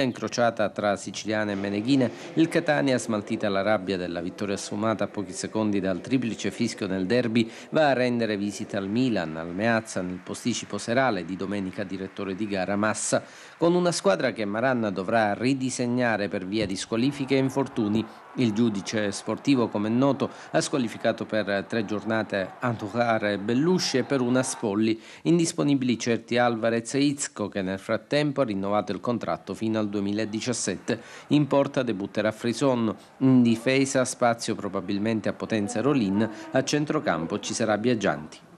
incrociata tra siciliana e meneghina, il Catania, smaltita la rabbia della vittoria sfumata a pochi secondi dal triplice fischio nel derby, va a rendere visita al Milan, al Meazza, nel posticipo serale di domenica direttore di gara Massa, con una squadra che Maranna dovrà ridisegnare per via di squalifiche e infortuni. Il giudice sportivo, come è noto, ha squalificato per tre giornate Antucar e Bellusci e per una Spolli, indisponibili certi Alvarez e Izco che nel frattempo ha rinnovato il contratto fino a al 2017. In porta debutterà Frison, in difesa spazio probabilmente a Potenza Rolin, a centrocampo ci sarà Biagianti.